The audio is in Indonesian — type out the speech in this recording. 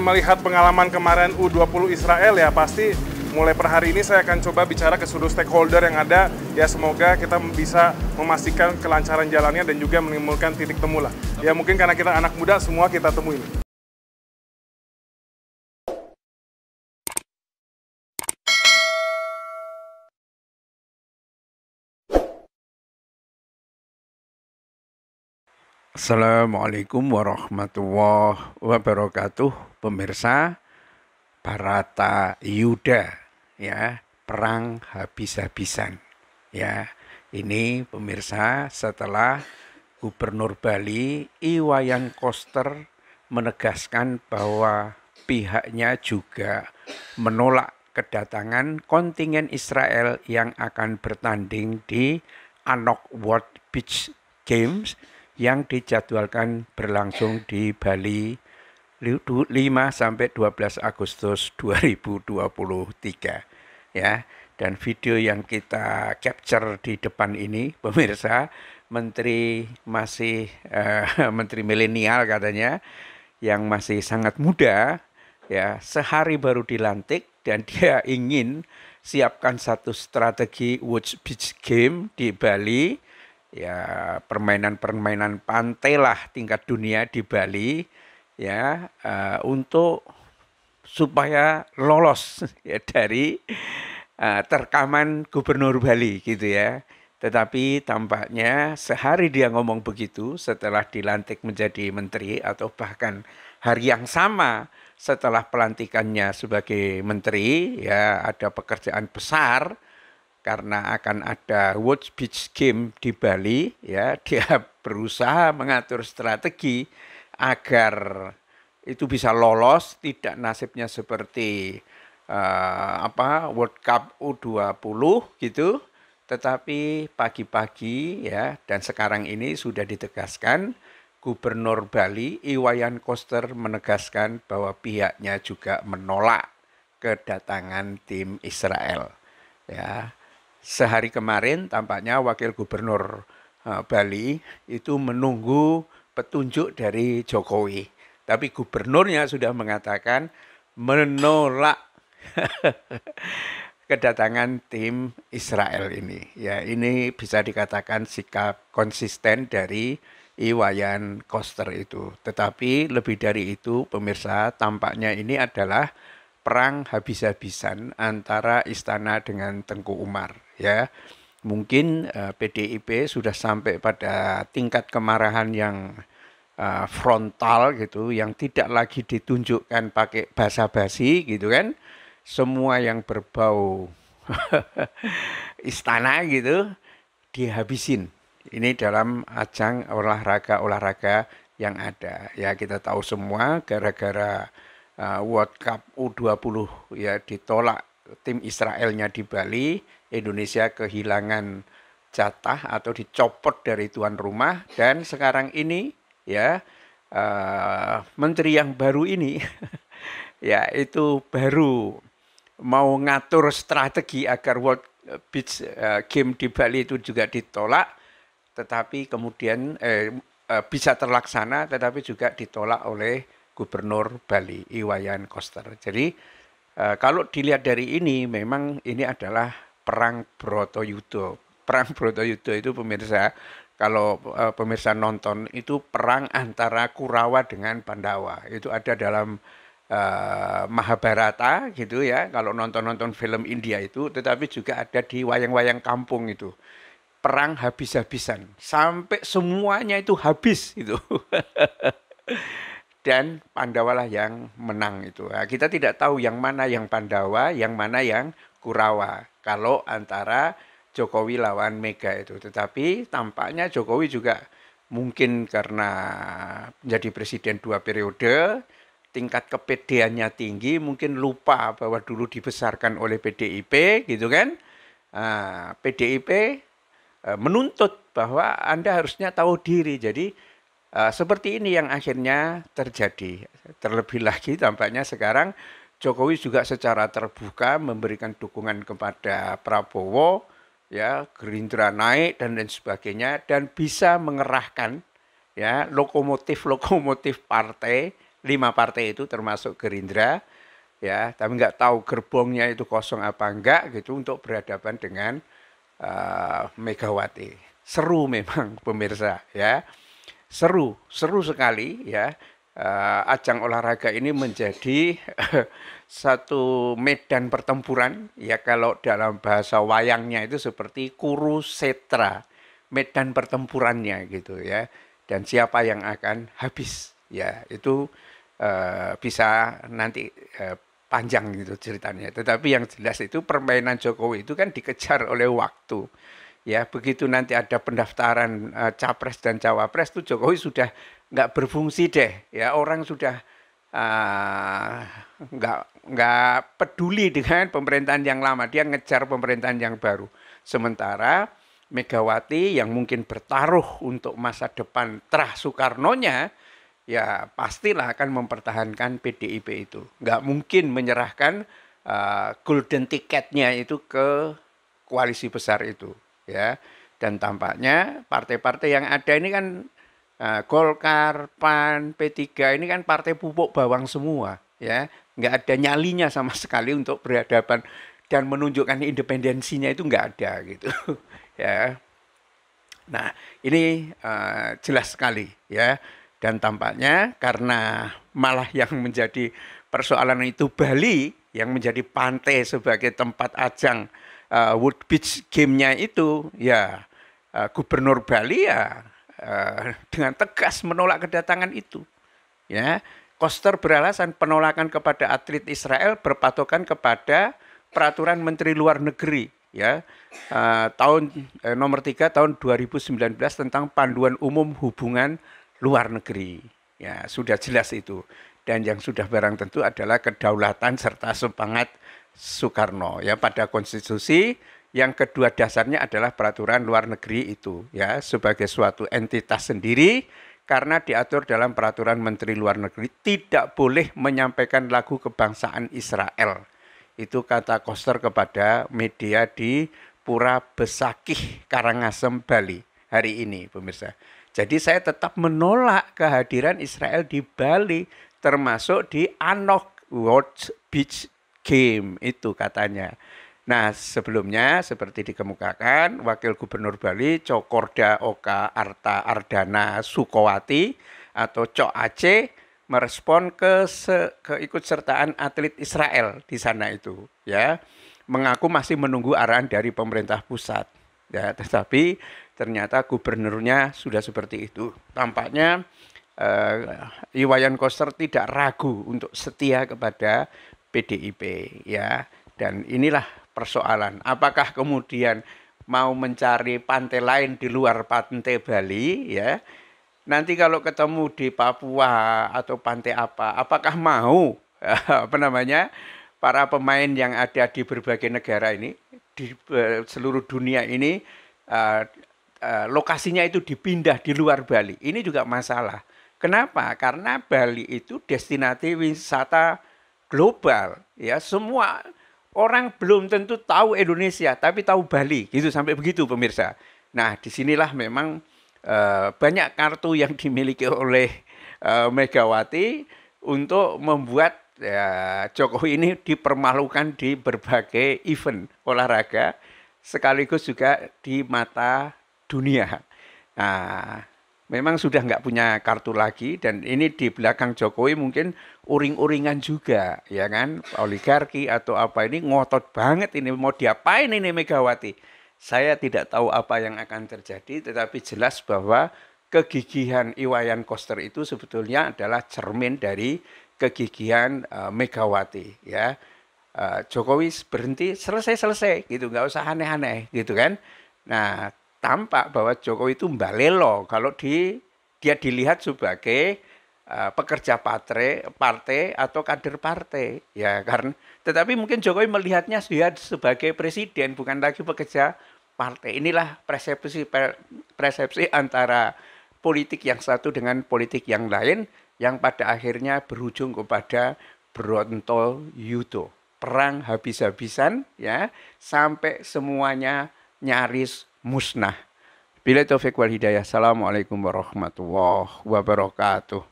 Melihat pengalaman kemarin U20 Israel ya pasti mulai per hari ini saya akan coba bicara ke seluruh stakeholder yang ada ya semoga kita bisa memastikan kelancaran jalannya dan juga menimbulkan titik temu lah ya mungkin karena kita anak muda semua kita temuin. Assalamualaikum warahmatullahi wabarakatuh pemirsa Barata Yuda ya perang habis-habisan ya ini pemirsa setelah Gubernur Bali Iwayan Koster menegaskan bahwa pihaknya juga menolak kedatangan kontingen Israel yang akan bertanding di Anok World Beach Games yang dijadwalkan berlangsung di Bali 5 sampai 12 Agustus 2023 ya dan video yang kita capture di depan ini pemirsa menteri masih uh, menteri milenial katanya yang masih sangat muda ya sehari baru dilantik dan dia ingin siapkan satu strategi Woods Beach Game di Bali ya permainan-permainan pantai lah tingkat dunia di Bali ya uh, untuk supaya lolos ya dari uh, terkaman gubernur Bali gitu ya. Tetapi tampaknya sehari dia ngomong begitu setelah dilantik menjadi menteri atau bahkan hari yang sama setelah pelantikannya sebagai menteri ya ada pekerjaan besar karena akan ada World Beach Game di Bali ya dia berusaha mengatur strategi agar itu bisa lolos tidak nasibnya seperti uh, apa World Cup U20 gitu tetapi pagi-pagi ya dan sekarang ini sudah ditegaskan Gubernur Bali Iwayan Koster menegaskan bahwa pihaknya juga menolak kedatangan tim Israel ya sehari kemarin tampaknya Wakil Gubernur eh, Bali itu menunggu petunjuk dari Jokowi. Tapi gubernurnya sudah mengatakan menolak kedatangan tim Israel ini. Ya, ini bisa dikatakan sikap konsisten dari Iwayan Koster itu. Tetapi lebih dari itu, pemirsa, tampaknya ini adalah perang habis-habisan antara istana dengan Tengku Umar ya mungkin uh, eh, PDIP sudah sampai pada tingkat kemarahan yang uh, frontal gitu yang tidak lagi ditunjukkan pakai basa-basi gitu kan semua yang berbau istana gitu dihabisin ini dalam ajang olahraga-olahraga yang ada. Ya kita tahu semua gara-gara uh, World Cup U20 ya ditolak tim Israelnya di Bali Indonesia kehilangan jatah atau dicopot dari tuan rumah dan sekarang ini ya uh, menteri yang baru ini ya itu baru mau ngatur strategi agar World Beach eh, Game di Bali itu juga ditolak tetapi kemudian eh, eh, bisa terlaksana tetapi juga ditolak oleh Gubernur Bali Iwayan Koster. Jadi kalau dilihat dari ini memang ini adalah Perang Yudo. Perang Yudo itu pemirsa kalau eh, pemirsa nonton itu perang antara Kurawa dengan Pandawa. Itu ada dalam uh, Mahabharata gitu ya. Kalau nonton-nonton film India itu tetapi juga ada di wayang-wayang kampung itu. Perang habis-habisan sampai semuanya itu habis itu. dan Pandawa lah yang menang itu. Nah, kita tidak tahu yang mana yang Pandawa, yang mana yang Kurawa kalau antara Jokowi lawan Mega itu. Tetapi tampaknya Jokowi juga mungkin karena menjadi presiden dua periode, tingkat kepedeannya tinggi, mungkin lupa bahwa dulu dibesarkan oleh PDIP gitu kan. PDIP ah, eh, menuntut bahwa Anda harusnya tahu diri. Jadi eh, seperti ini yang akhirnya terjadi. Terlebih lagi tampaknya sekarang Jokowi juga secara terbuka memberikan dukungan kepada Prabowo, ya Gerindra naik dan lain sebagainya dan bisa mengerahkan ya lokomotif lokomotif partai lima partai itu termasuk Gerindra ya tapi nggak tahu gerbongnya itu kosong apa enggak gitu untuk berhadapan dengan uh, Megawati seru memang pemirsa ya seru seru sekali ya uh, ajang olahraga ini menjadi eh, satu medan pertempuran ya kalau dalam bahasa wayangnya itu seperti kuru setra medan pertempurannya gitu ya dan siapa yang akan habis ya itu uh, bisa nanti uh, panjang gitu ceritanya tetapi yang jelas itu permainan Jokowi itu kan dikejar oleh waktu ya begitu nanti ada pendaftaran uh, capres dan cawapres tuh Jokowi sudah nggak berfungsi deh ya orang sudah uh, nggak peduli dengan pemerintahan yang lama dia ngejar pemerintahan yang baru sementara Megawati yang mungkin bertaruh untuk masa depan terah Soekarnonya ya pastilah akan mempertahankan PDIP itu nggak mungkin menyerahkan uh, golden tiketnya itu ke koalisi besar itu ya dan tampaknya partai-partai yang ada ini kan uh, Golkar, PAN, P3 ini kan partai pupuk bawang semua, ya. Nggak ada nyalinya sama sekali untuk berhadapan dan menunjukkan independensinya itu nggak ada gitu, ya. Nah, ini uh, jelas sekali, ya. Dan tampaknya karena malah yang menjadi persoalan itu Bali yang menjadi pantai sebagai tempat ajang uh, eh, Wood Beach game-nya itu, ya uh, Gubernur Bali ya Eh, dengan tegas menolak kedatangan itu. Ya, Koster beralasan penolakan kepada atlet Israel berpatokan kepada peraturan Menteri Luar Negeri ya uh, tahun eh, nomor tiga tahun 2019 tentang panduan umum hubungan luar negeri. Ya, sudah jelas itu. Dan yang sudah barang tentu adalah kedaulatan serta semangat Soekarno ya pada konstitusi yang kedua dasarnya adalah peraturan luar negeri itu ya sebagai suatu entitas sendiri karena diatur dalam peraturan menteri luar negeri tidak boleh menyampaikan lagu kebangsaan Israel. Itu kata Koster kepada media di Pura Besakih Karangasem Bali hari ini pemirsa. Jadi saya tetap menolak kehadiran Israel di Bali termasuk di Anok World Beach Game itu katanya. Nah, sebelumnya seperti dikemukakan, Wakil Gubernur Bali Cokorda Oka Arta Ardana Sukowati atau Cok Aceh merespon ke keikutsertaan atlet Israel di sana itu, ya. Mengaku masih menunggu arahan dari pemerintah pusat. Ya, tetapi ternyata gubernurnya sudah seperti itu. Tampaknya eh, Iwayan Koster tidak ragu untuk setia kepada PDIP, ya. Dan inilah persoalan. Apakah kemudian mau mencari pantai lain di luar pantai Bali ya? Nanti kalau ketemu di Papua atau pantai apa, apakah mau apa namanya para pemain yang ada di berbagai negara ini di e, seluruh dunia ini e, e, lokasinya itu dipindah di luar Bali. Ini juga masalah. Kenapa? Karena Bali itu destinasi wisata global ya semua Orang belum tentu tahu Indonesia, tapi tahu Bali, gitu sampai begitu pemirsa. Nah, disinilah memang uh, banyak kartu yang dimiliki oleh uh, Megawati untuk membuat ya, Jokowi ini dipermalukan di berbagai event olahraga, sekaligus juga di mata dunia. Nah, memang sudah nggak punya kartu lagi dan ini di belakang Jokowi mungkin uring-uringan juga ya kan oligarki atau apa ini ngotot banget ini mau diapain ini Megawati saya tidak tahu apa yang akan terjadi tetapi jelas bahwa kegigihan Iwayan Koster itu sebetulnya adalah cermin dari kegigihan uh, Megawati ya uh, Jokowi berhenti selesai selesai gitu nggak usah aneh-aneh gitu kan nah tampak bahwa Jokowi itu mbalelo kalau di dia dilihat sebagai uh, pekerja patre, partai atau kader partai ya karena tetapi mungkin Jokowi melihatnya sebagai presiden bukan lagi pekerja partai inilah persepsi persepsi antara politik yang satu dengan politik yang lain yang pada akhirnya berujung kepada Bronto Yudo perang habis-habisan ya sampai semuanya nyaris musnah. Bila taufik wal hidayah. Assalamualaikum warahmatullahi wabarakatuh.